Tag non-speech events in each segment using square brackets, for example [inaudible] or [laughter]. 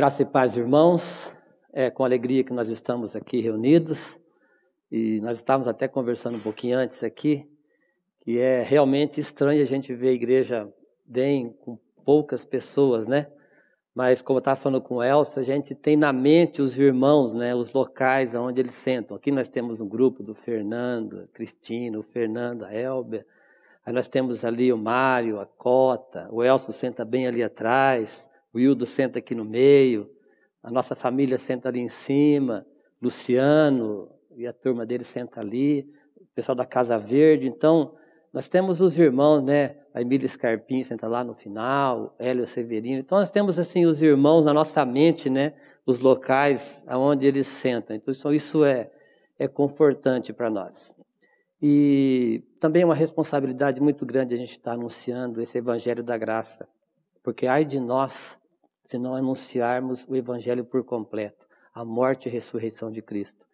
Graça e paz, irmãos. É com alegria que nós estamos aqui reunidos e nós estávamos até conversando um pouquinho antes aqui, que é realmente estranho a gente ver a igreja bem com poucas pessoas, né? Mas como eu estava falando com Elcio, a gente tem na mente os irmãos, né? Os locais onde eles sentam. Aqui nós temos um grupo do Fernando, Cristina, o Fernando, a Elber. Aí nós temos ali o Mário, a Cota, o Elcio senta bem ali atrás. O Hildo senta aqui no meio, a nossa família senta ali em cima, Luciano e a turma dele senta ali, o pessoal da Casa Verde. Então, nós temos os irmãos, né? A Emília Scarpim senta lá no final, Hélio Severino. Então, nós temos, assim, os irmãos na nossa mente, né? Os locais aonde eles sentam. Então, isso é, é confortante para nós. E também é uma responsabilidade muito grande a gente estar tá anunciando esse evangelho da graça. Porque ai de nós se não anunciarmos o Evangelho por completo a morte e ressurreição de Cristo.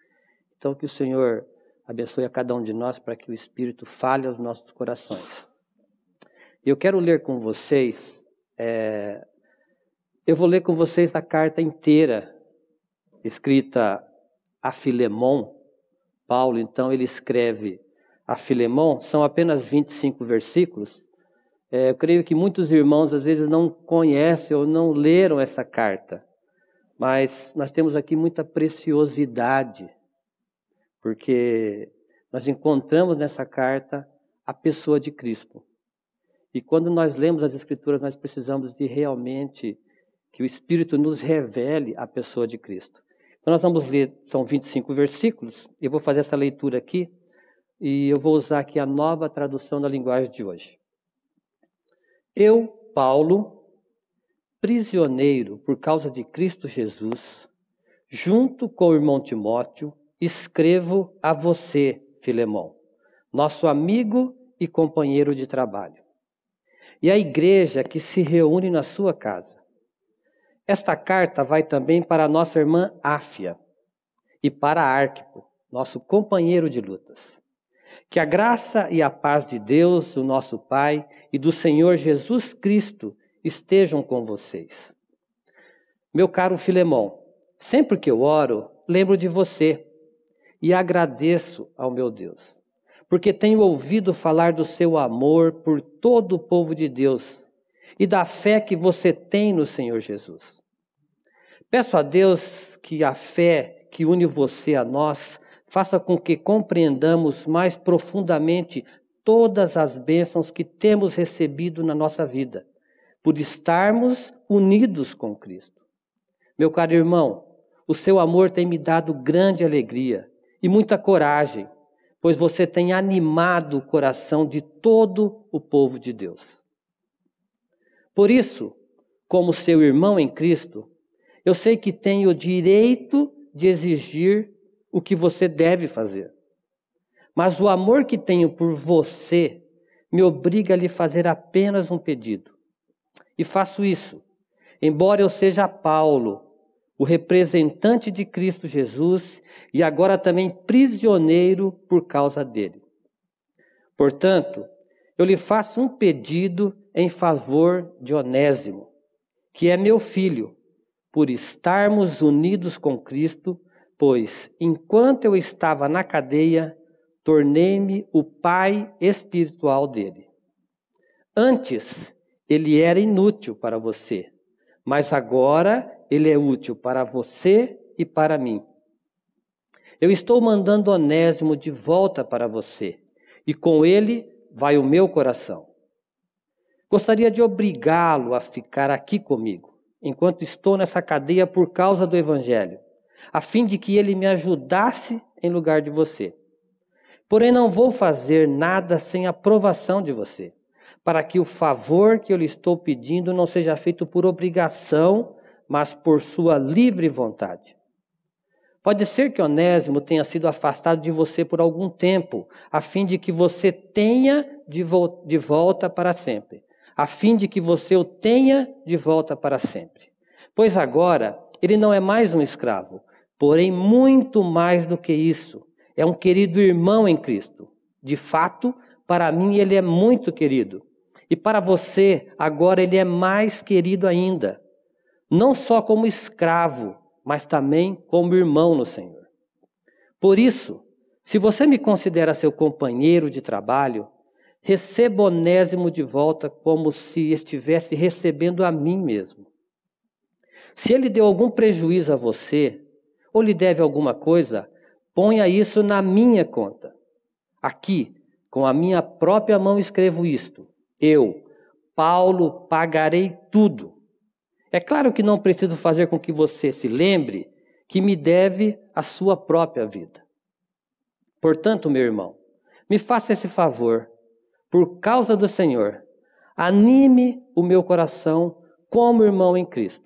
Então, que o Senhor abençoe a cada um de nós para que o Espírito fale aos nossos corações. Eu quero ler com vocês, é, eu vou ler com vocês a carta inteira escrita a Filemon. Paulo, então, ele escreve a Filemon, são apenas 25 versículos, é, eu creio que muitos irmãos às vezes não conhecem ou não leram essa carta, mas nós temos aqui muita preciosidade, porque nós encontramos nessa carta a pessoa de Cristo. E quando nós lemos as Escrituras, nós precisamos de realmente que o Espírito nos revele a pessoa de Cristo. Então nós vamos ler, são 25 versículos, eu vou fazer essa leitura aqui, e eu vou usar aqui a nova tradução da linguagem de hoje. Eu, Paulo, prisioneiro por causa de Cristo Jesus, junto com o irmão Timóteo, escrevo a você, Filemão, nosso amigo e companheiro de trabalho, e a igreja que se reúne na sua casa. Esta carta vai também para a nossa irmã Áfia e para Arquipo, nosso companheiro de lutas. Que a graça e a paz de Deus, o nosso Pai, e do Senhor Jesus Cristo estejam com vocês. Meu caro Filemão, sempre que eu oro, lembro de você e agradeço ao meu Deus, porque tenho ouvido falar do seu amor por todo o povo de Deus e da fé que você tem no Senhor Jesus. Peço a Deus que a fé que une você a nós faça com que compreendamos mais profundamente todas as bênçãos que temos recebido na nossa vida, por estarmos unidos com Cristo. Meu caro irmão, o seu amor tem me dado grande alegria e muita coragem, pois você tem animado o coração de todo o povo de Deus. Por isso, como seu irmão em Cristo, eu sei que tenho o direito de exigir o que você deve fazer. Mas o amor que tenho por você me obriga a lhe fazer apenas um pedido. E faço isso, embora eu seja Paulo, o representante de Cristo Jesus e agora também prisioneiro por causa dele. Portanto, eu lhe faço um pedido em favor de Onésimo, que é meu filho, por estarmos unidos com Cristo, pois enquanto eu estava na cadeia, tornei-me o pai espiritual dele. Antes, ele era inútil para você, mas agora ele é útil para você e para mim. Eu estou mandando Onésimo de volta para você, e com ele vai o meu coração. Gostaria de obrigá-lo a ficar aqui comigo, enquanto estou nessa cadeia por causa do Evangelho, a fim de que ele me ajudasse em lugar de você. Porém, não vou fazer nada sem aprovação de você, para que o favor que eu lhe estou pedindo não seja feito por obrigação, mas por sua livre vontade. Pode ser que Onésimo tenha sido afastado de você por algum tempo, a fim de que você tenha de, vo de volta para sempre, a fim de que você o tenha de volta para sempre. Pois agora ele não é mais um escravo, porém muito mais do que isso é um querido irmão em Cristo. De fato, para mim ele é muito querido. E para você, agora ele é mais querido ainda. Não só como escravo, mas também como irmão no Senhor. Por isso, se você me considera seu companheiro de trabalho, receba Onésimo de volta como se estivesse recebendo a mim mesmo. Se ele deu algum prejuízo a você, ou lhe deve alguma coisa, ponha isso na minha conta. Aqui, com a minha própria mão escrevo isto. Eu, Paulo, pagarei tudo. É claro que não preciso fazer com que você se lembre que me deve a sua própria vida. Portanto, meu irmão, me faça esse favor, por causa do Senhor, anime o meu coração como irmão em Cristo.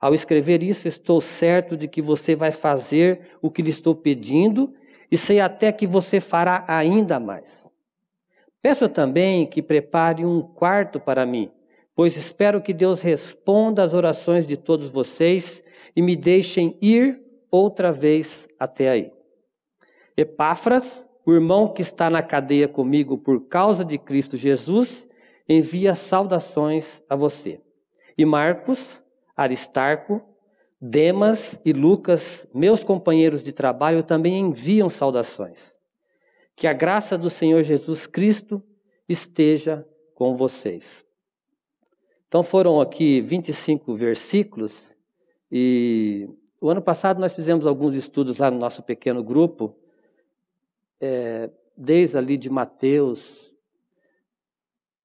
Ao escrever isso, estou certo de que você vai fazer o que lhe estou pedindo e sei até que você fará ainda mais. Peço também que prepare um quarto para mim, pois espero que Deus responda às orações de todos vocês e me deixem ir outra vez até aí. Epáfras, o irmão que está na cadeia comigo por causa de Cristo Jesus, envia saudações a você. E Marcos, Aristarco, Demas e Lucas, meus companheiros de trabalho, também enviam saudações. Que a graça do Senhor Jesus Cristo esteja com vocês. Então foram aqui 25 versículos e o ano passado nós fizemos alguns estudos lá no nosso pequeno grupo, é, desde ali de Mateus,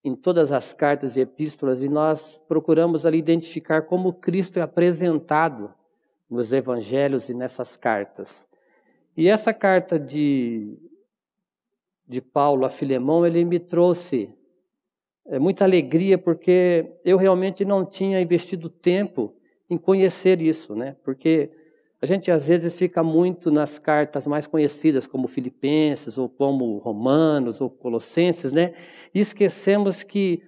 em todas as cartas e epístolas e nós procuramos ali identificar como Cristo é apresentado nos evangelhos e nessas cartas. E essa carta de, de Paulo a Filemão, ele me trouxe é, muita alegria porque eu realmente não tinha investido tempo em conhecer isso, né? Porque a gente às vezes fica muito nas cartas mais conhecidas, como Filipenses, ou como Romanos, ou Colossenses, né? E esquecemos que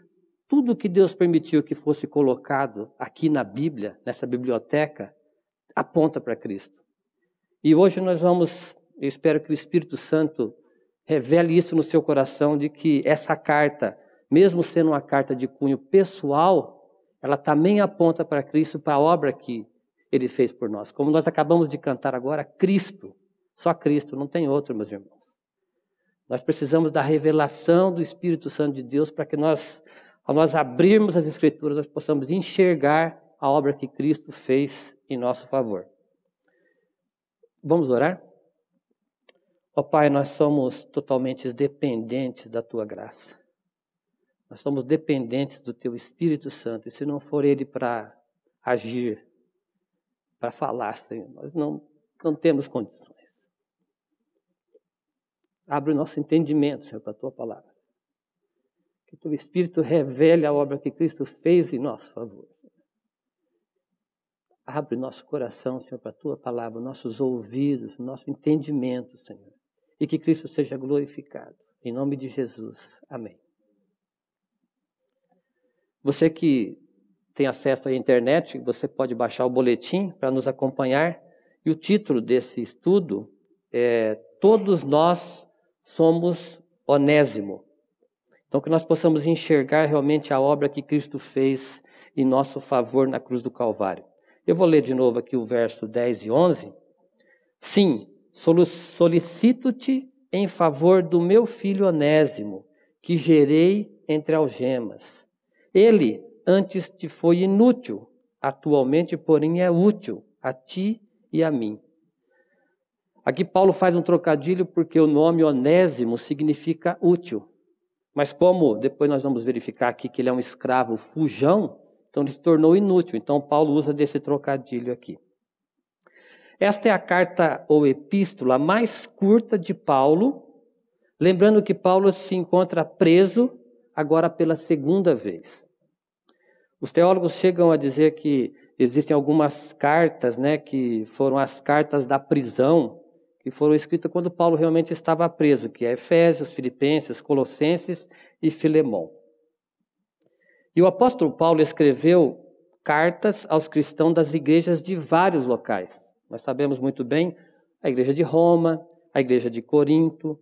tudo que Deus permitiu que fosse colocado aqui na Bíblia, nessa biblioteca, aponta para Cristo. E hoje nós vamos, eu espero que o Espírito Santo revele isso no seu coração, de que essa carta, mesmo sendo uma carta de cunho pessoal, ela também aponta para Cristo, para a obra que ele fez por nós. Como nós acabamos de cantar agora, Cristo, só Cristo, não tem outro, meus irmãos. Nós precisamos da revelação do Espírito Santo de Deus para que nós, ao nós abrirmos as Escrituras, nós possamos enxergar a obra que Cristo fez em nosso favor. Vamos orar? Ó oh, Pai, nós somos totalmente dependentes da Tua graça. Nós somos dependentes do Teu Espírito Santo. E se não for Ele para agir, para falar, Senhor. Assim, nós não, não temos condições. Abre o nosso entendimento, Senhor, para a tua palavra. Que teu Espírito revele a obra que Cristo fez em nosso favor. Abre o nosso coração, Senhor, para a tua palavra, nossos ouvidos, nosso entendimento, Senhor. E que Cristo seja glorificado. Em nome de Jesus. Amém. Você que tem acesso à internet, você pode baixar o boletim para nos acompanhar. E o título desse estudo é Todos nós somos Onésimo. Então, que nós possamos enxergar realmente a obra que Cristo fez em nosso favor na cruz do Calvário. Eu vou ler de novo aqui o verso 10 e 11. Sim, solicito-te em favor do meu filho Onésimo, que gerei entre algemas. Ele antes te foi inútil, atualmente, porém, é útil a ti e a mim. Aqui Paulo faz um trocadilho porque o nome Onésimo significa útil. Mas como depois nós vamos verificar aqui que ele é um escravo fujão, então ele se tornou inútil. Então Paulo usa desse trocadilho aqui. Esta é a carta ou epístola mais curta de Paulo, lembrando que Paulo se encontra preso agora pela segunda vez. Os teólogos chegam a dizer que existem algumas cartas, né, que foram as cartas da prisão, que foram escritas quando Paulo realmente estava preso, que é Efésios, Filipenses, Colossenses e Filemão. E o apóstolo Paulo escreveu cartas aos cristãos das igrejas de vários locais. Nós sabemos muito bem a igreja de Roma, a igreja de Corinto,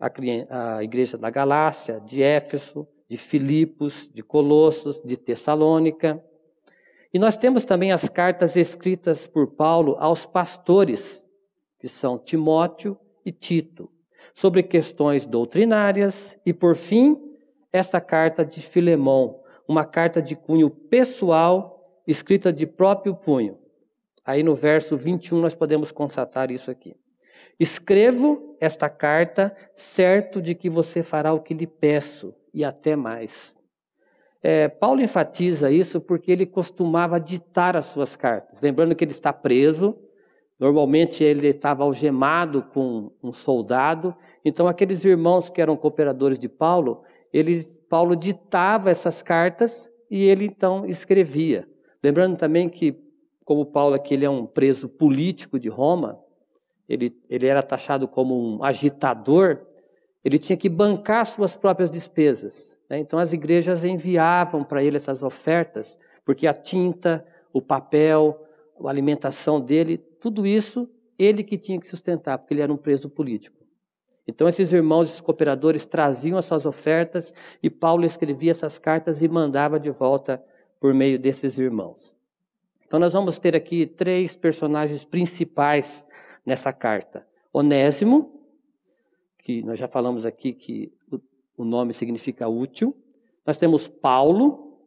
a, igreja da Galácia, de Éfeso, de Filipos, de Colossos, de Tessalônica. E nós temos também as cartas escritas por Paulo aos pastores, que são Timóteo e Tito, sobre questões doutrinárias. E, por fim, esta carta de Filemão, uma carta de cunho pessoal, escrita de próprio punho. Aí no verso 21 nós podemos constatar isso aqui. Escrevo esta carta, certo de que você fará o que lhe peço, e até mais. É, Paulo enfatiza isso porque ele costumava ditar as suas cartas. Lembrando que ele está preso, normalmente ele estava algemado com um soldado. Então, aqueles irmãos que eram cooperadores de Paulo, ele, Paulo ditava essas cartas e ele então escrevia. Lembrando também que, como Paulo aqui ele é um preso político de Roma, ele, ele era taxado como um agitador, ele tinha que bancar suas próprias despesas. Né? Então as igrejas enviavam para ele essas ofertas, porque a tinta, o papel, a alimentação dele, tudo isso ele que tinha que sustentar, porque ele era um preso político. Então esses irmãos, esses cooperadores, traziam as suas ofertas e Paulo escrevia essas cartas e mandava de volta por meio desses irmãos. Então nós vamos ter aqui três personagens principais nessa carta: Onésimo, que nós já falamos aqui que o nome significa útil. Nós temos Paulo,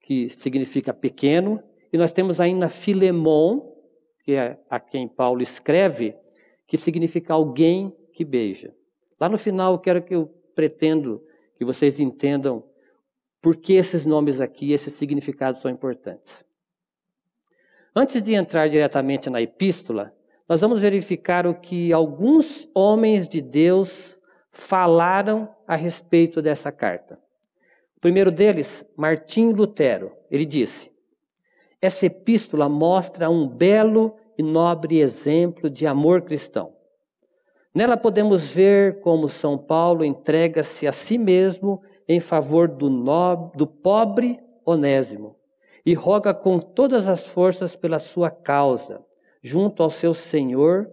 que significa pequeno, e nós temos ainda Filemon, que é a quem Paulo escreve, que significa alguém que beija. Lá no final, eu quero que eu pretendo que vocês entendam por que esses nomes aqui, esses significados são importantes. Antes de entrar diretamente na epístola, nós vamos verificar o que alguns homens de Deus falaram a respeito dessa carta. O primeiro deles, Martim Lutero, ele disse: Essa epístola mostra um belo e nobre exemplo de amor cristão. Nela podemos ver como São Paulo entrega-se a si mesmo em favor do, nobre, do pobre Onésimo e roga com todas as forças pela sua causa junto ao seu Senhor,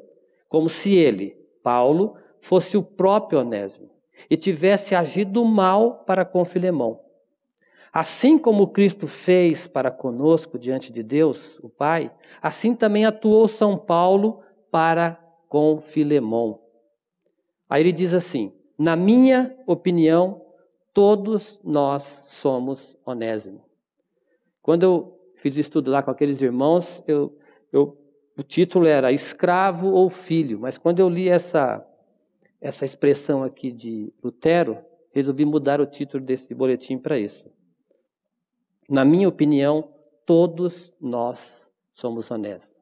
como se ele, Paulo, fosse o próprio Onésimo e tivesse agido mal para com Filemão. Assim como Cristo fez para conosco diante de Deus, o Pai, assim também atuou São Paulo para com Filemão. Aí ele diz assim: na minha opinião, todos nós somos Onésimo. Quando eu fiz estudo lá com aqueles irmãos, eu, eu o título era Escravo ou Filho, mas quando eu li essa, essa expressão aqui de Lutero, resolvi mudar o título desse boletim para isso. Na minha opinião, todos nós somos honestos.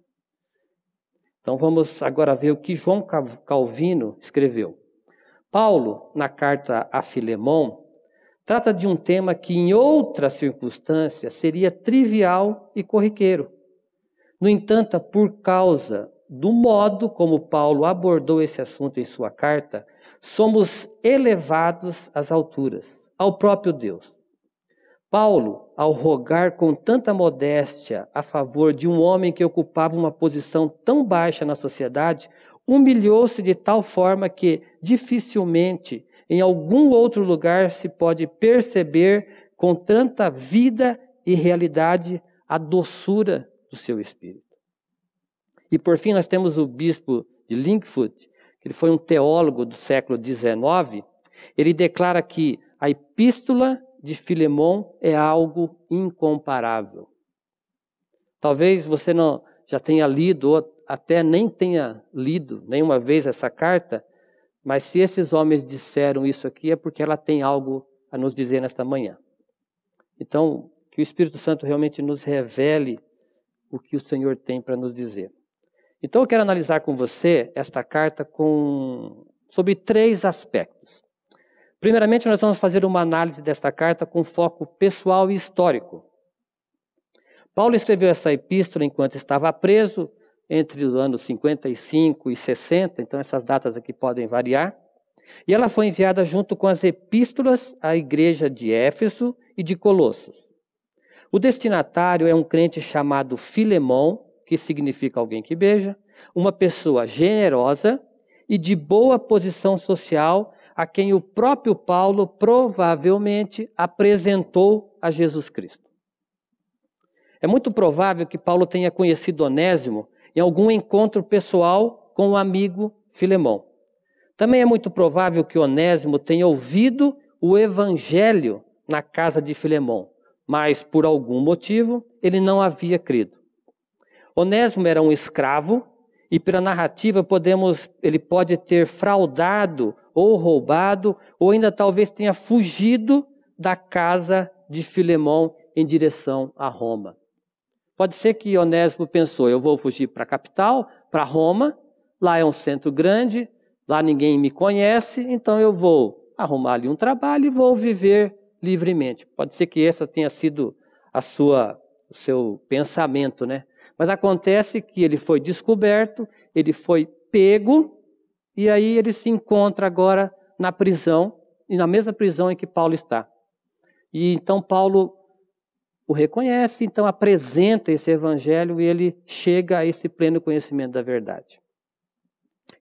Então vamos agora ver o que João Calvino escreveu. Paulo, na carta a Filemão, trata de um tema que em outra circunstância seria trivial e corriqueiro. No entanto, por causa do modo como Paulo abordou esse assunto em sua carta, somos elevados às alturas, ao próprio Deus. Paulo, ao rogar com tanta modéstia a favor de um homem que ocupava uma posição tão baixa na sociedade, humilhou-se de tal forma que dificilmente em algum outro lugar se pode perceber com tanta vida e realidade a doçura do seu espírito. E por fim, nós temos o bispo de Linkfoot, que ele foi um teólogo do século XIX. Ele declara que a epístola de Filemão é algo incomparável. Talvez você não já tenha lido ou até nem tenha lido nenhuma vez essa carta, mas se esses homens disseram isso aqui é porque ela tem algo a nos dizer nesta manhã. Então, que o Espírito Santo realmente nos revele o que o Senhor tem para nos dizer. Então eu quero analisar com você esta carta com sobre três aspectos. Primeiramente, nós vamos fazer uma análise desta carta com foco pessoal e histórico. Paulo escreveu essa epístola enquanto estava preso, entre os anos 55 e 60, então essas datas aqui podem variar. E ela foi enviada junto com as epístolas à igreja de Éfeso e de Colossos. O destinatário é um crente chamado Filemão, que significa alguém que beija, uma pessoa generosa e de boa posição social, a quem o próprio Paulo provavelmente apresentou a Jesus Cristo. É muito provável que Paulo tenha conhecido Onésimo em algum encontro pessoal com o um amigo Filemão. Também é muito provável que Onésimo tenha ouvido o evangelho na casa de Filemão mas por algum motivo ele não havia crido. Onésimo era um escravo e pela narrativa podemos ele pode ter fraudado ou roubado ou ainda talvez tenha fugido da casa de Filemão em direção a Roma. Pode ser que Onésimo pensou: eu vou fugir para a capital, para Roma, lá é um centro grande, lá ninguém me conhece, então eu vou arrumar ali um trabalho e vou viver livremente. Pode ser que essa tenha sido a sua, o seu pensamento, né? Mas acontece que ele foi descoberto, ele foi pego, e aí ele se encontra agora na prisão, e na mesma prisão em que Paulo está. E então Paulo o reconhece, então apresenta esse evangelho e ele chega a esse pleno conhecimento da verdade.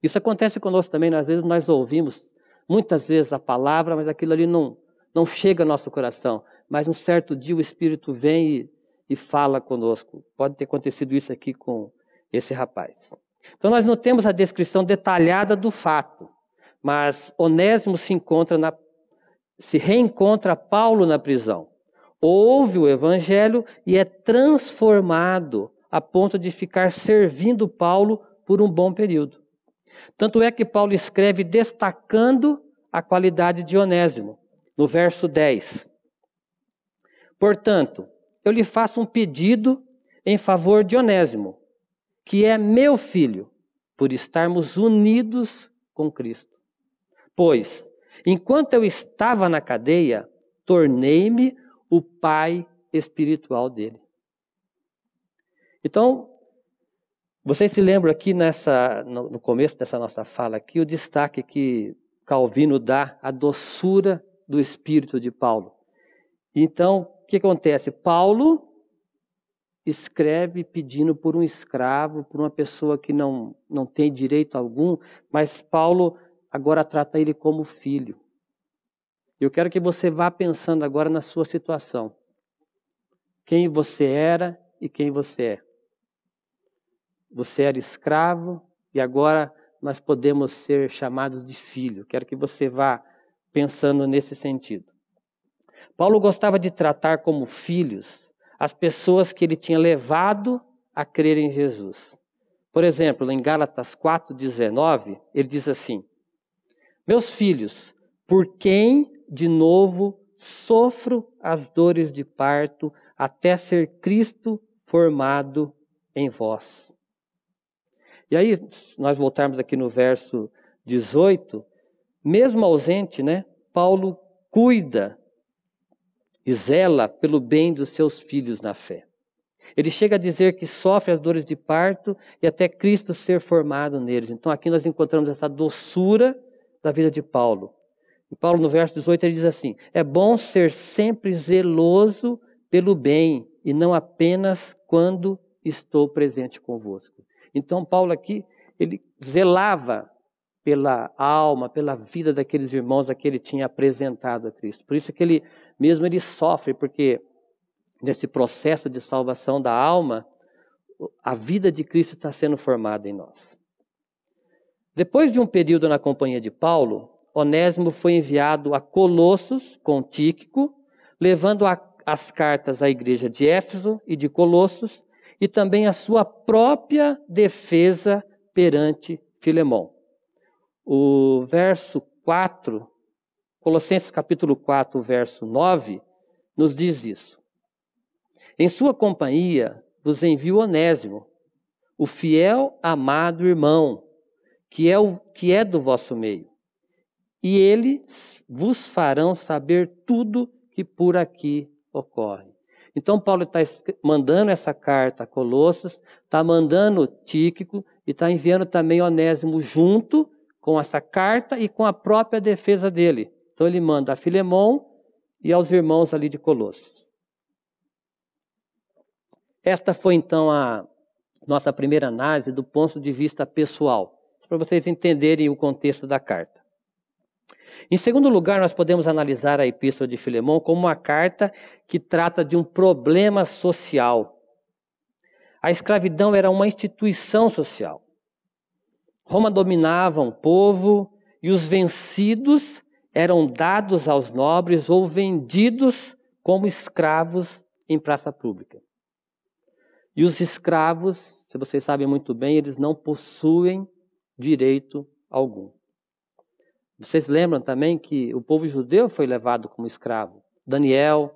Isso acontece conosco também, né? às vezes nós ouvimos muitas vezes a palavra, mas aquilo ali não, não chega ao nosso coração, mas um certo dia o Espírito vem e, e fala conosco. Pode ter acontecido isso aqui com esse rapaz. Então nós não temos a descrição detalhada do fato, mas Onésimo se encontra na se reencontra Paulo na prisão. Ouve o evangelho e é transformado a ponto de ficar servindo Paulo por um bom período. Tanto é que Paulo escreve destacando a qualidade de Onésimo no verso 10. Portanto, eu lhe faço um pedido em favor de Onésimo, que é meu filho, por estarmos unidos com Cristo. Pois, enquanto eu estava na cadeia, tornei-me o pai espiritual dele. Então, vocês se lembram aqui nessa, no começo dessa nossa fala aqui, o destaque que Calvino dá à doçura do espírito de Paulo. Então, o que acontece? Paulo escreve pedindo por um escravo, por uma pessoa que não, não tem direito algum, mas Paulo agora trata ele como filho. Eu quero que você vá pensando agora na sua situação. Quem você era e quem você é. Você era escravo e agora nós podemos ser chamados de filho. Quero que você vá pensando nesse sentido. Paulo gostava de tratar como filhos as pessoas que ele tinha levado a crer em Jesus. Por exemplo, em Gálatas 4:19, ele diz assim: Meus filhos, por quem de novo sofro as dores de parto até ser Cristo formado em vós. E aí, nós voltarmos aqui no verso 18, mesmo ausente, né, Paulo cuida e zela pelo bem dos seus filhos na fé. Ele chega a dizer que sofre as dores de parto e até Cristo ser formado neles. Então aqui nós encontramos essa doçura da vida de Paulo. E Paulo, no verso 18, ele diz assim: É bom ser sempre zeloso pelo bem e não apenas quando estou presente convosco. Então, Paulo aqui, ele zelava pela alma, pela vida daqueles irmãos a que ele tinha apresentado a Cristo. Por isso que ele mesmo ele sofre, porque nesse processo de salvação da alma, a vida de Cristo está sendo formada em nós. Depois de um período na companhia de Paulo, Onésimo foi enviado a Colossos com Tíquico, levando a, as cartas à igreja de Éfeso e de Colossos, e também a sua própria defesa perante Filemão o verso 4, Colossenses capítulo 4, verso 9, nos diz isso. Em sua companhia vos envio Onésimo, o fiel amado irmão, que é, o, que é do vosso meio. E eles vos farão saber tudo que por aqui ocorre. Então, Paulo está mandando essa carta a Colossos, está mandando Tíquico e está enviando também Onésimo junto com essa carta e com a própria defesa dele. Então ele manda a Filemão e aos irmãos ali de Colossos. Esta foi então a nossa primeira análise do ponto de vista pessoal, para vocês entenderem o contexto da carta. Em segundo lugar, nós podemos analisar a Epístola de Filemão como uma carta que trata de um problema social. A escravidão era uma instituição social. Roma dominava o povo e os vencidos eram dados aos nobres ou vendidos como escravos em praça pública. E os escravos, se vocês sabem muito bem, eles não possuem direito algum. Vocês lembram também que o povo judeu foi levado como escravo. Daniel,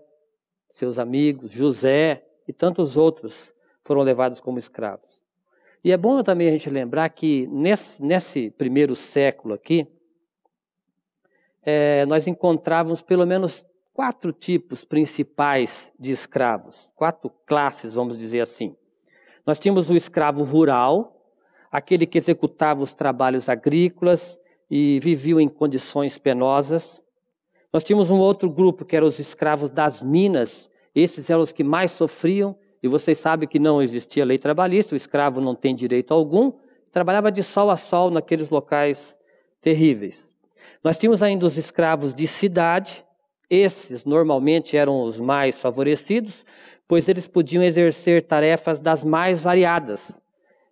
seus amigos, José e tantos outros foram levados como escravos. E é bom também a gente lembrar que nesse, nesse primeiro século aqui, é, nós encontrávamos pelo menos quatro tipos principais de escravos, quatro classes, vamos dizer assim. Nós tínhamos o escravo rural, aquele que executava os trabalhos agrícolas e vivia em condições penosas. Nós tínhamos um outro grupo que eram os escravos das minas, esses eram os que mais sofriam e vocês sabem que não existia lei trabalhista, o escravo não tem direito algum, trabalhava de sol a sol naqueles locais terríveis. Nós tínhamos ainda os escravos de cidade, esses normalmente eram os mais favorecidos, pois eles podiam exercer tarefas das mais variadas,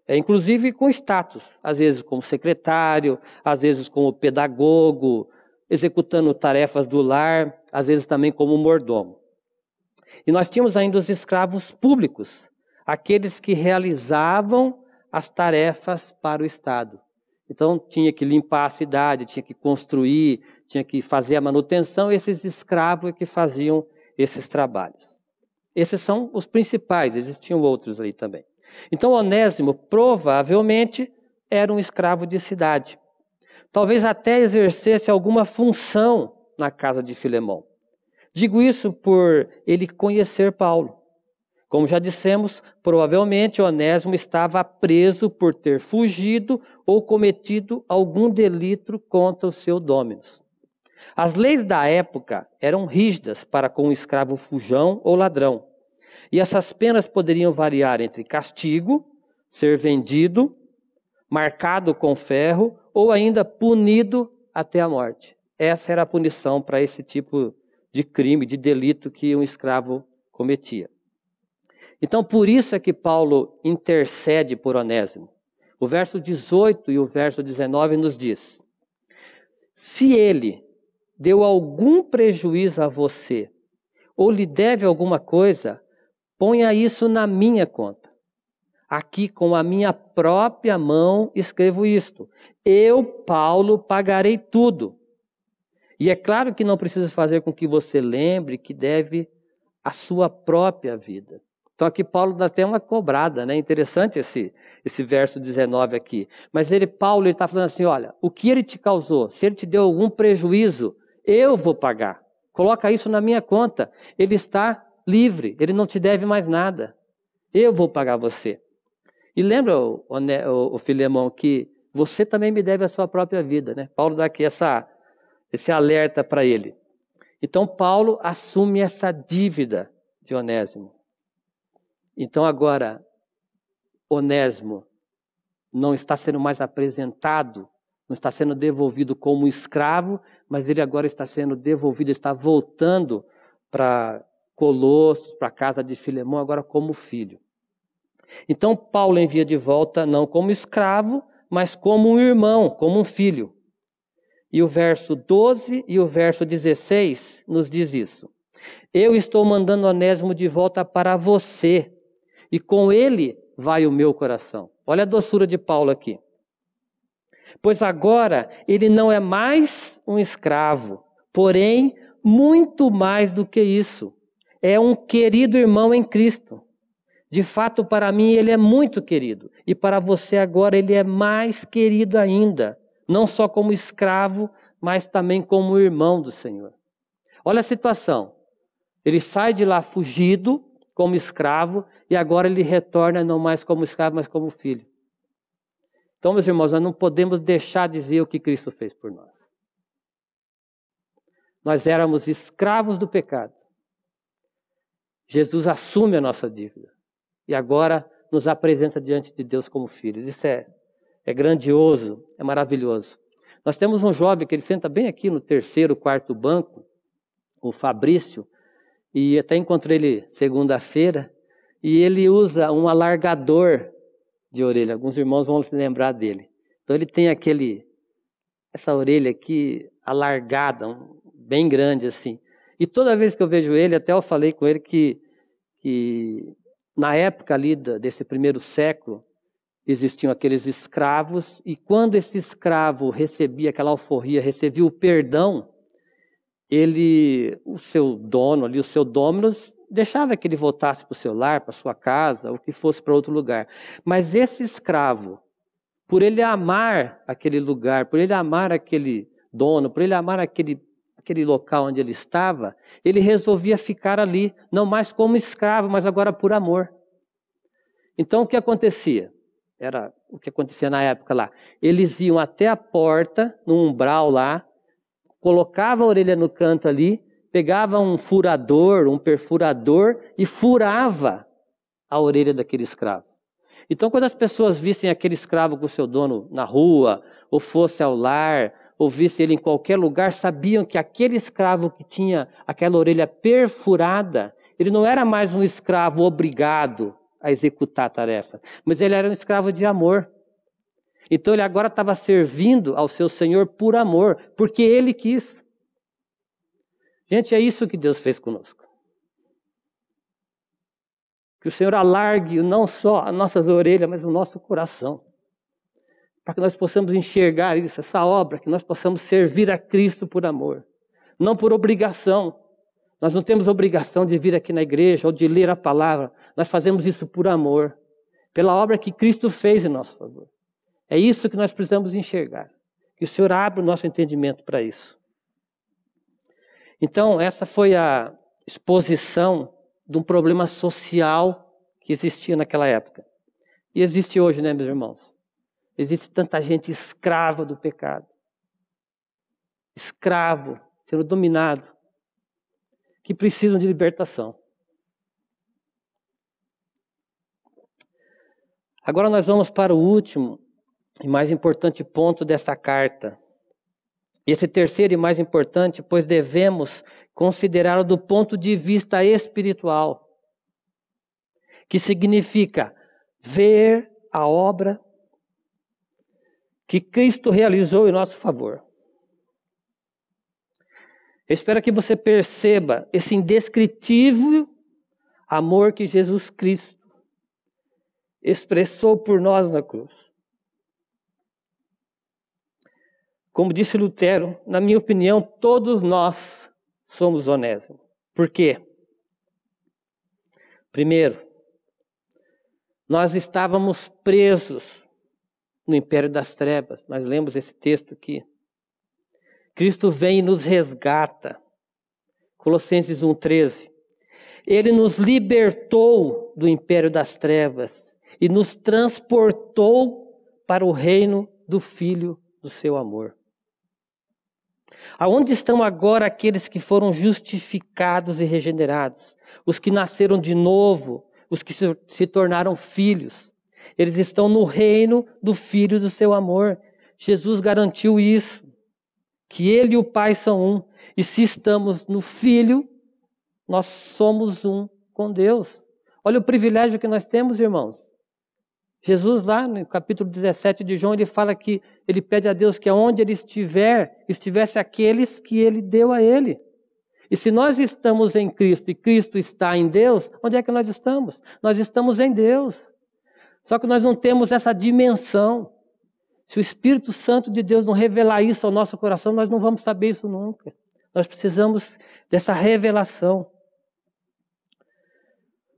é, inclusive com status, às vezes como secretário, às vezes como pedagogo, executando tarefas do lar, às vezes também como mordomo. E nós tínhamos ainda os escravos públicos, aqueles que realizavam as tarefas para o Estado. Então, tinha que limpar a cidade, tinha que construir, tinha que fazer a manutenção, esses escravos é que faziam esses trabalhos. Esses são os principais, existiam outros ali também. Então, Onésimo provavelmente era um escravo de cidade. Talvez até exercesse alguma função na casa de Filemão. Digo isso por ele conhecer Paulo. Como já dissemos, provavelmente Onésimo estava preso por ter fugido ou cometido algum delito contra o seu Dominus. As leis da época eram rígidas para com o escravo fujão ou ladrão. E essas penas poderiam variar entre castigo, ser vendido, marcado com ferro ou ainda punido até a morte. Essa era a punição para esse tipo de crime, de delito que um escravo cometia. Então, por isso é que Paulo intercede por Onésimo. O verso 18 e o verso 19 nos diz: Se ele deu algum prejuízo a você ou lhe deve alguma coisa, ponha isso na minha conta. Aqui com a minha própria mão escrevo isto. Eu, Paulo, pagarei tudo e é claro que não precisa fazer com que você lembre que deve a sua própria vida. Então aqui Paulo dá até uma cobrada, né? Interessante esse esse verso 19 aqui. Mas ele Paulo ele está falando assim, olha, o que ele te causou? Se ele te deu algum prejuízo, eu vou pagar. Coloca isso na minha conta. Ele está livre. Ele não te deve mais nada. Eu vou pagar você. E lembra o, o, né, o Filemão que você também me deve a sua própria vida, né? Paulo dá aqui essa esse alerta para ele. Então Paulo assume essa dívida de Onésimo. Então agora Onésimo não está sendo mais apresentado, não está sendo devolvido como escravo, mas ele agora está sendo devolvido, está voltando para Colossos, para a casa de Filemão, agora como filho. Então Paulo envia de volta não como escravo, mas como um irmão, como um filho. E o verso 12 e o verso 16 nos diz isso. Eu estou mandando Onésimo de volta para você, e com ele vai o meu coração. Olha a doçura de Paulo aqui. Pois agora ele não é mais um escravo, porém, muito mais do que isso. É um querido irmão em Cristo. De fato, para mim, ele é muito querido. E para você agora, ele é mais querido ainda não só como escravo, mas também como irmão do Senhor. Olha a situação. Ele sai de lá fugido, como escravo, e agora ele retorna não mais como escravo, mas como filho. Então, meus irmãos, nós não podemos deixar de ver o que Cristo fez por nós. Nós éramos escravos do pecado. Jesus assume a nossa dívida e agora nos apresenta diante de Deus como filhos. Isso é é grandioso, é maravilhoso. Nós temos um jovem que ele senta bem aqui no terceiro, quarto banco, o Fabrício, e até encontrei ele segunda-feira, e ele usa um alargador de orelha. Alguns irmãos vão se lembrar dele. Então ele tem aquele essa orelha aqui alargada, um, bem grande assim. E toda vez que eu vejo ele, até eu falei com ele que, que na época ali desse primeiro século, existiam aqueles escravos, e quando esse escravo recebia aquela alforria, recebia o perdão, ele, o seu dono ali, o seu dominus, deixava que ele voltasse para o seu lar, para sua casa, ou que fosse para outro lugar. Mas esse escravo, por ele amar aquele lugar, por ele amar aquele dono, por ele amar aquele, aquele local onde ele estava, ele resolvia ficar ali, não mais como escravo, mas agora por amor. Então o que acontecia? era o que acontecia na época lá. Eles iam até a porta, no umbral lá, colocava a orelha no canto ali, pegava um furador, um perfurador e furava a orelha daquele escravo. Então, quando as pessoas vissem aquele escravo com o seu dono na rua, ou fosse ao lar, ou visse ele em qualquer lugar, sabiam que aquele escravo que tinha aquela orelha perfurada, ele não era mais um escravo obrigado a executar a tarefa, mas ele era um escravo de amor. Então ele agora estava servindo ao seu Senhor por amor, porque ele quis. Gente, é isso que Deus fez conosco. Que o Senhor alargue não só as nossas orelhas, mas o nosso coração. Para que nós possamos enxergar isso, essa obra, que nós possamos servir a Cristo por amor, não por obrigação. Nós não temos obrigação de vir aqui na igreja ou de ler a palavra. Nós fazemos isso por amor, pela obra que Cristo fez em nosso favor. É isso que nós precisamos enxergar. Que o Senhor abra o nosso entendimento para isso. Então, essa foi a exposição de um problema social que existia naquela época. E existe hoje, né, meus irmãos? Existe tanta gente escrava do pecado. Escravo, sendo dominado que precisam de libertação. Agora nós vamos para o último e mais importante ponto dessa carta. Esse terceiro e mais importante, pois devemos considerá-lo do ponto de vista espiritual, que significa ver a obra que Cristo realizou em nosso favor. Eu espero que você perceba esse indescritível amor que Jesus Cristo expressou por nós na cruz. Como disse Lutero, na minha opinião, todos nós somos onésimos. Por quê? Primeiro, nós estávamos presos no império das trevas. Nós lemos esse texto aqui. Cristo vem e nos resgata. Colossenses 1,13. Ele nos libertou do império das trevas e nos transportou para o reino do Filho do seu amor. Aonde estão agora aqueles que foram justificados e regenerados? Os que nasceram de novo, os que se tornaram filhos. Eles estão no reino do Filho do seu amor. Jesus garantiu isso que ele e o Pai são um, e se estamos no Filho, nós somos um com Deus. Olha o privilégio que nós temos, irmãos. Jesus, lá no capítulo 17 de João, ele fala que ele pede a Deus que onde ele estiver, estivesse aqueles que ele deu a ele. E se nós estamos em Cristo e Cristo está em Deus, onde é que nós estamos? Nós estamos em Deus. Só que nós não temos essa dimensão. Se o Espírito Santo de Deus não revelar isso ao nosso coração, nós não vamos saber isso nunca. Nós precisamos dessa revelação.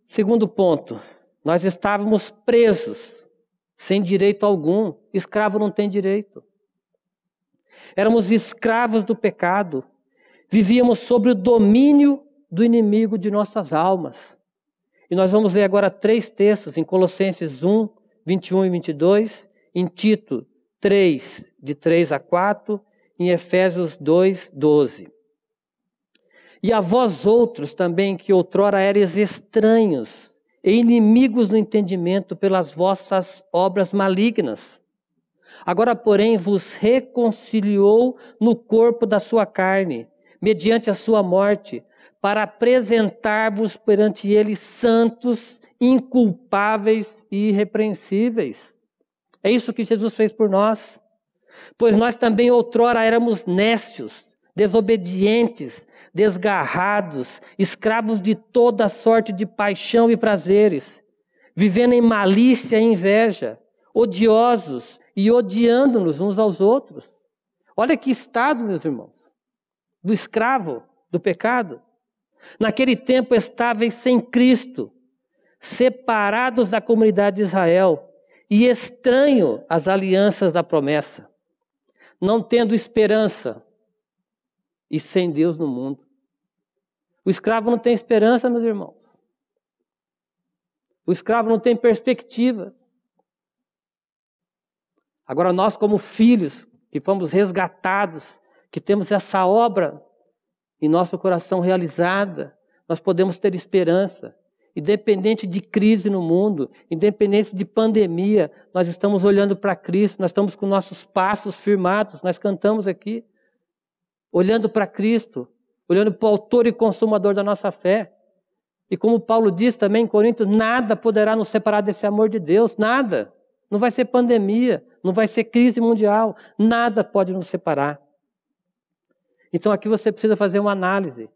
Segundo ponto, nós estávamos presos, sem direito algum. Escravo não tem direito. Éramos escravos do pecado, vivíamos sobre o domínio do inimigo de nossas almas. E nós vamos ler agora três textos em Colossenses 1, 21 e 22, em Tito 3, de 3 a 4, em Efésios 2, 12. E a vós outros também, que outrora eres estranhos e inimigos no entendimento pelas vossas obras malignas. Agora, porém, vos reconciliou no corpo da sua carne, mediante a sua morte, para apresentar-vos perante ele santos, inculpáveis e irrepreensíveis é isso que Jesus fez por nós. Pois nós também outrora éramos nécios, desobedientes, desgarrados, escravos de toda sorte de paixão e prazeres, vivendo em malícia e inveja, odiosos e odiando-nos uns aos outros. Olha que estado, meus irmãos, do escravo, do pecado. Naquele tempo estáveis sem Cristo, separados da comunidade de Israel e estranho às alianças da promessa, não tendo esperança e sem Deus no mundo. O escravo não tem esperança, meus irmãos. O escravo não tem perspectiva. Agora, nós, como filhos, que fomos resgatados, que temos essa obra em nosso coração realizada, nós podemos ter esperança. Independente de crise no mundo, independente de pandemia, nós estamos olhando para Cristo, nós estamos com nossos passos firmados, nós cantamos aqui, olhando para Cristo, olhando para o autor e consumador da nossa fé. E como Paulo diz também em Coríntios, nada poderá nos separar desse amor de Deus, nada. Não vai ser pandemia, não vai ser crise mundial, nada pode nos separar. Então aqui você precisa fazer uma análise.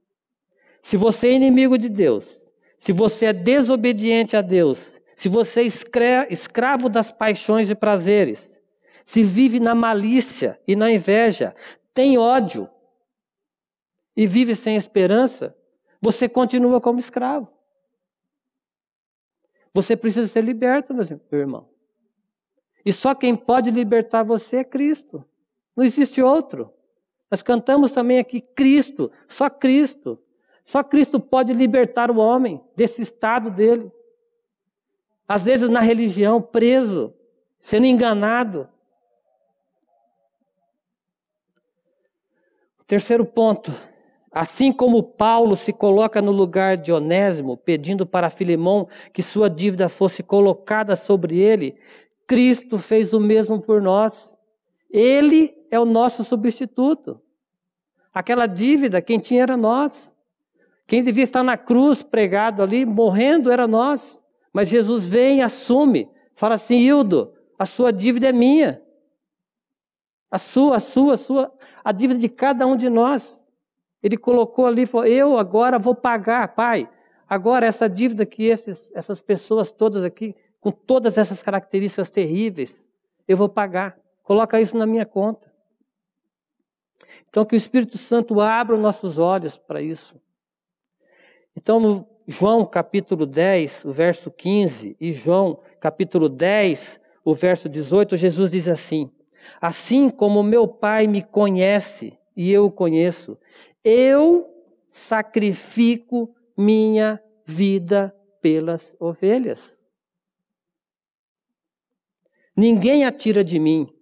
Se você é inimigo de Deus, se você é desobediente a Deus, se você é escravo das paixões e prazeres, se vive na malícia e na inveja, tem ódio e vive sem esperança, você continua como escravo. Você precisa ser liberto, meu irmão. E só quem pode libertar você é Cristo. Não existe outro. Nós cantamos também aqui Cristo, só Cristo. Só Cristo pode libertar o homem desse estado dele. Às vezes na religião, preso, sendo enganado. Terceiro ponto. Assim como Paulo se coloca no lugar de Onésimo, pedindo para Filemão que sua dívida fosse colocada sobre ele, Cristo fez o mesmo por nós. Ele é o nosso substituto. Aquela dívida, quem tinha era nós. Quem devia estar na cruz pregado ali, morrendo, era nós. Mas Jesus vem, assume, fala assim: Hildo, a sua dívida é minha. A sua, a sua, a sua, a dívida de cada um de nós. Ele colocou ali, falou, eu agora vou pagar, pai. Agora essa dívida que esses, essas pessoas todas aqui, com todas essas características terríveis, eu vou pagar. Coloca isso na minha conta. Então que o Espírito Santo abra os nossos olhos para isso. Então, no João capítulo 10, o verso 15, e João capítulo 10, o verso 18, Jesus diz assim: Assim como meu Pai me conhece e eu o conheço, eu sacrifico minha vida pelas ovelhas. Ninguém a tira de mim,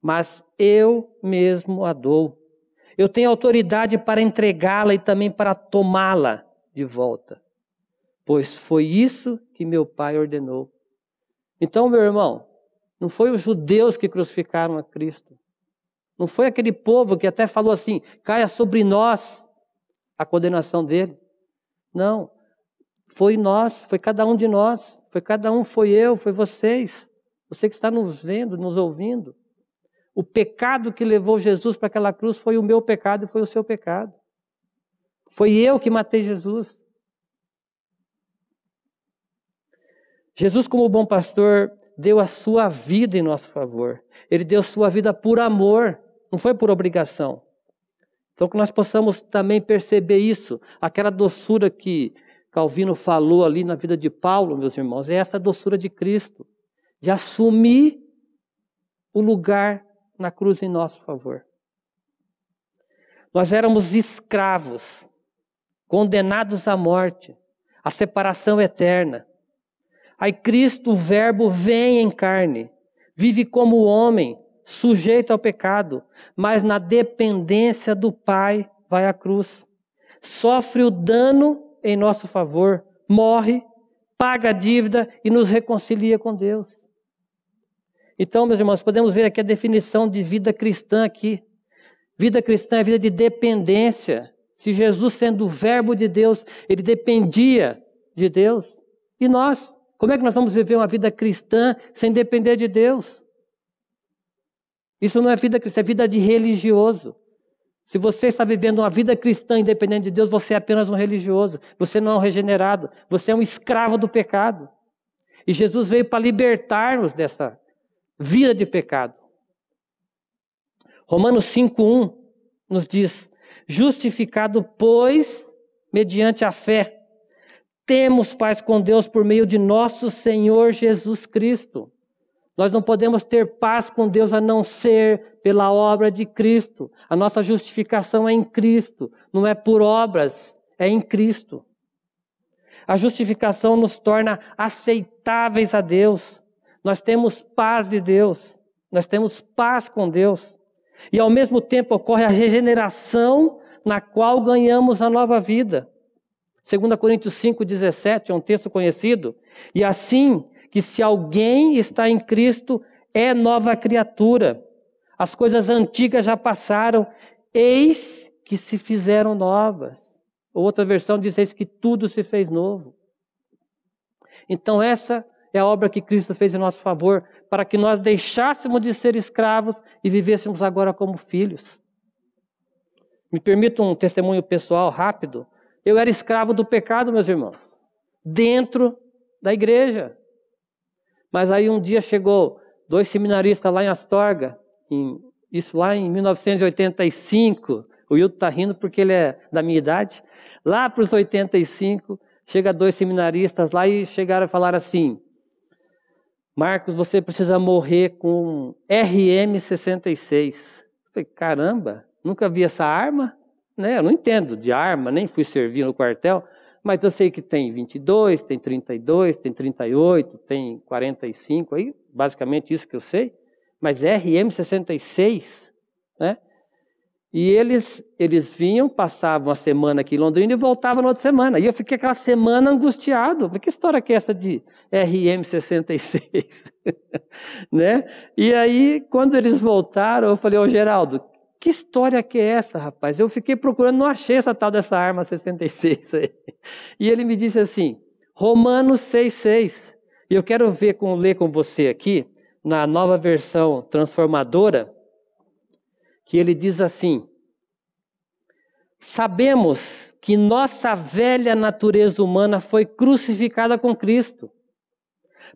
mas eu mesmo a dou. Eu tenho autoridade para entregá-la e também para tomá-la de volta, pois foi isso que meu pai ordenou. Então, meu irmão, não foi os judeus que crucificaram a Cristo. Não foi aquele povo que até falou assim: caia sobre nós a condenação dele. Não. Foi nós, foi cada um de nós, foi cada um, foi eu, foi vocês. Você que está nos vendo, nos ouvindo. O pecado que levou Jesus para aquela cruz foi o meu pecado e foi o seu pecado. Foi eu que matei Jesus. Jesus, como bom pastor, deu a sua vida em nosso favor. Ele deu sua vida por amor, não foi por obrigação. Então, que nós possamos também perceber isso, aquela doçura que Calvino falou ali na vida de Paulo, meus irmãos, é essa doçura de Cristo, de assumir o lugar na cruz em nosso favor. Nós éramos escravos, condenados à morte, à separação eterna. Aí Cristo, o Verbo, vem em carne, vive como homem, sujeito ao pecado, mas na dependência do Pai, vai à cruz, sofre o dano em nosso favor, morre, paga a dívida e nos reconcilia com Deus. Então, meus irmãos, podemos ver aqui a definição de vida cristã aqui. Vida cristã é vida de dependência. Se Jesus, sendo o Verbo de Deus, ele dependia de Deus, e nós? Como é que nós vamos viver uma vida cristã sem depender de Deus? Isso não é vida cristã, é vida de religioso. Se você está vivendo uma vida cristã independente de Deus, você é apenas um religioso, você não é um regenerado, você é um escravo do pecado. E Jesus veio para libertar-nos dessa vida de pecado. Romanos 5:1 nos diz: justificado, pois, mediante a fé, temos paz com Deus por meio de nosso Senhor Jesus Cristo. Nós não podemos ter paz com Deus a não ser pela obra de Cristo. A nossa justificação é em Cristo, não é por obras, é em Cristo. A justificação nos torna aceitáveis a Deus nós temos paz de Deus, nós temos paz com Deus. E ao mesmo tempo ocorre a regeneração na qual ganhamos a nova vida. 2 Coríntios 5,17 é um texto conhecido. E assim que se alguém está em Cristo, é nova criatura. As coisas antigas já passaram, eis que se fizeram novas. Outra versão diz eis que tudo se fez novo. Então, essa é a obra que Cristo fez em nosso favor, para que nós deixássemos de ser escravos e vivêssemos agora como filhos. Me permita um testemunho pessoal rápido. Eu era escravo do pecado, meus irmãos, dentro da igreja. Mas aí um dia chegou dois seminaristas lá em Astorga, em, isso lá em 1985. O Hilton está rindo porque ele é da minha idade. Lá para os 85, chega dois seminaristas lá e chegaram a falar assim: Marcos, você precisa morrer com RM66. falei, caramba, nunca vi essa arma, né? Eu não entendo de arma, nem fui servir no quartel, mas eu sei que tem 22, tem 32, tem 38, tem 45, aí basicamente isso que eu sei. Mas RM66, né? E eles, eles vinham, passavam a semana aqui em Londrina e voltavam na outra semana. E eu fiquei aquela semana angustiado. que história que é essa de RM66? [laughs] né? E aí, quando eles voltaram, eu falei, ô Geraldo, que história que é essa, rapaz? Eu fiquei procurando, não achei essa tal dessa arma 66 aí. E ele me disse assim, Romanos 6,6. E eu quero ver, com, ler com você aqui, na nova versão transformadora, que ele diz assim: Sabemos que nossa velha natureza humana foi crucificada com Cristo,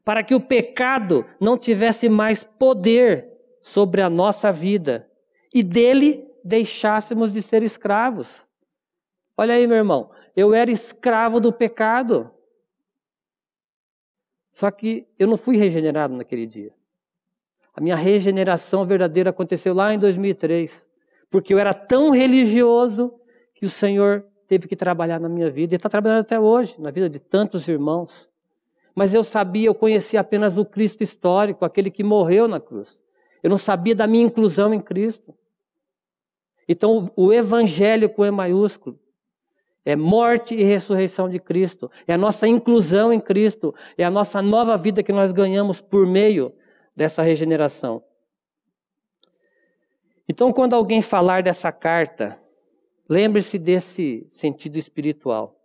para que o pecado não tivesse mais poder sobre a nossa vida e dele deixássemos de ser escravos. Olha aí, meu irmão, eu era escravo do pecado. Só que eu não fui regenerado naquele dia. A minha regeneração verdadeira aconteceu lá em 2003, porque eu era tão religioso que o Senhor teve que trabalhar na minha vida e está trabalhando até hoje, na vida de tantos irmãos. Mas eu sabia, eu conhecia apenas o Cristo histórico, aquele que morreu na cruz. Eu não sabia da minha inclusão em Cristo. Então, o Evangelho com E maiúsculo é morte e ressurreição de Cristo, é a nossa inclusão em Cristo, é a nossa nova vida que nós ganhamos por meio dessa regeneração. Então, quando alguém falar dessa carta, lembre-se desse sentido espiritual.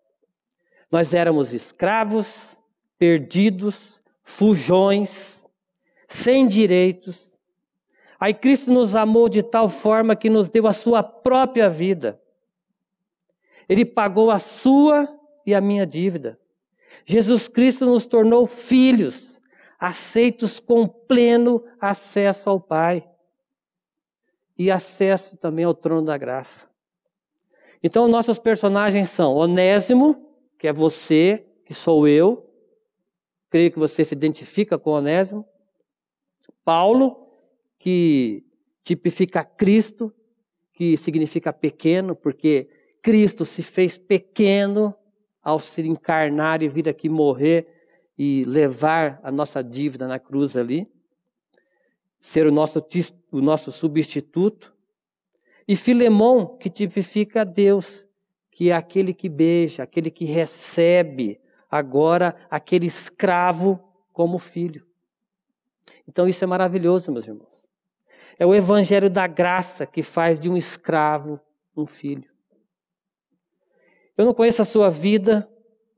Nós éramos escravos, perdidos, fujões, sem direitos. Aí Cristo nos amou de tal forma que nos deu a sua própria vida. Ele pagou a sua e a minha dívida. Jesus Cristo nos tornou filhos aceitos com pleno acesso ao Pai e acesso também ao trono da graça. Então, nossos personagens são Onésimo, que é você, que sou eu, creio que você se identifica com Onésimo, Paulo, que tipifica Cristo, que significa pequeno, porque Cristo se fez pequeno ao se encarnar e vir aqui morrer e levar a nossa dívida na cruz ali, ser o nosso, o nosso substituto. E Filemão, que tipifica Deus, que é aquele que beija, aquele que recebe agora aquele escravo como filho. Então isso é maravilhoso, meus irmãos. É o evangelho da graça que faz de um escravo um filho. Eu não conheço a sua vida,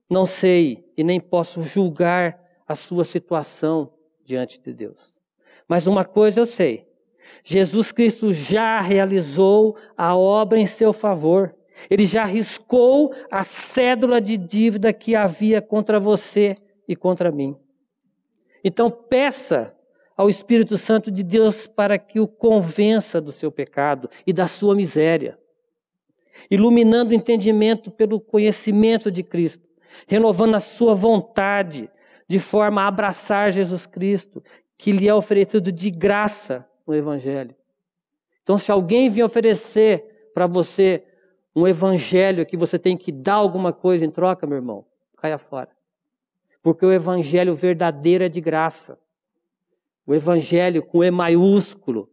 não sei e nem posso julgar a sua situação diante de Deus. Mas uma coisa eu sei: Jesus Cristo já realizou a obra em seu favor. Ele já riscou a cédula de dívida que havia contra você e contra mim. Então peça ao Espírito Santo de Deus para que o convença do seu pecado e da sua miséria, iluminando o entendimento pelo conhecimento de Cristo, renovando a sua vontade, de forma a abraçar Jesus Cristo, que lhe é oferecido de graça no Evangelho. Então, se alguém vir oferecer para você um Evangelho que você tem que dar alguma coisa em troca, meu irmão, caia fora. Porque o Evangelho verdadeiro é de graça. O Evangelho com E maiúsculo,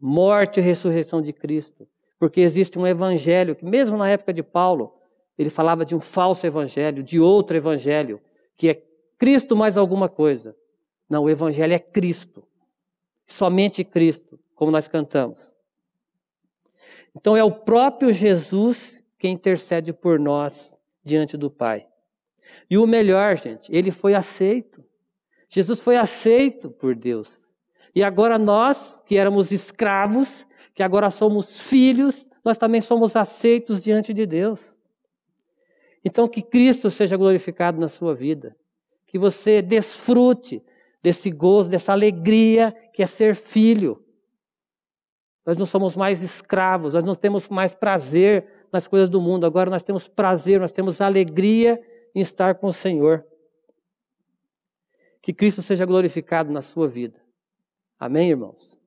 morte e ressurreição de Cristo. Porque existe um Evangelho que, mesmo na época de Paulo, ele falava de um falso evangelho, de outro evangelho, que é Cristo mais alguma coisa. Não, o evangelho é Cristo. Somente Cristo, como nós cantamos. Então é o próprio Jesus que intercede por nós diante do Pai. E o melhor, gente, ele foi aceito. Jesus foi aceito por Deus. E agora nós, que éramos escravos, que agora somos filhos, nós também somos aceitos diante de Deus. Então, que Cristo seja glorificado na sua vida. Que você desfrute desse gozo, dessa alegria que é ser filho. Nós não somos mais escravos, nós não temos mais prazer nas coisas do mundo. Agora nós temos prazer, nós temos alegria em estar com o Senhor. Que Cristo seja glorificado na sua vida. Amém, irmãos?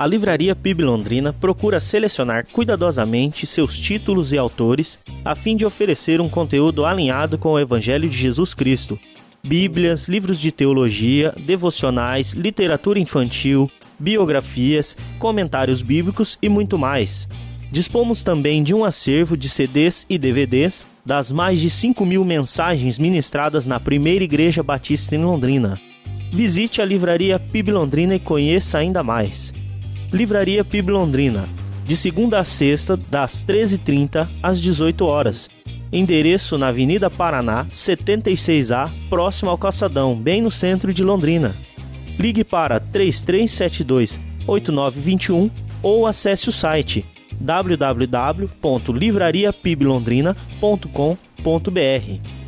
a Livraria PIB Londrina procura selecionar cuidadosamente seus títulos e autores a fim de oferecer um conteúdo alinhado com o Evangelho de Jesus Cristo. Bíblias, livros de teologia, devocionais, literatura infantil, biografias, comentários bíblicos e muito mais. Dispomos também de um acervo de CDs e DVDs das mais de 5 mil mensagens ministradas na primeira Igreja Batista em Londrina. Visite a livraria PIB Londrina e conheça ainda mais. Livraria PIB Londrina, de segunda a sexta, das 13h30 às 18 horas. Endereço na Avenida Paraná, 76A, próximo ao Calçadão, bem no centro de Londrina. Ligue para 3372 8921 ou acesse o site www.livrariapiblondrina.com.br.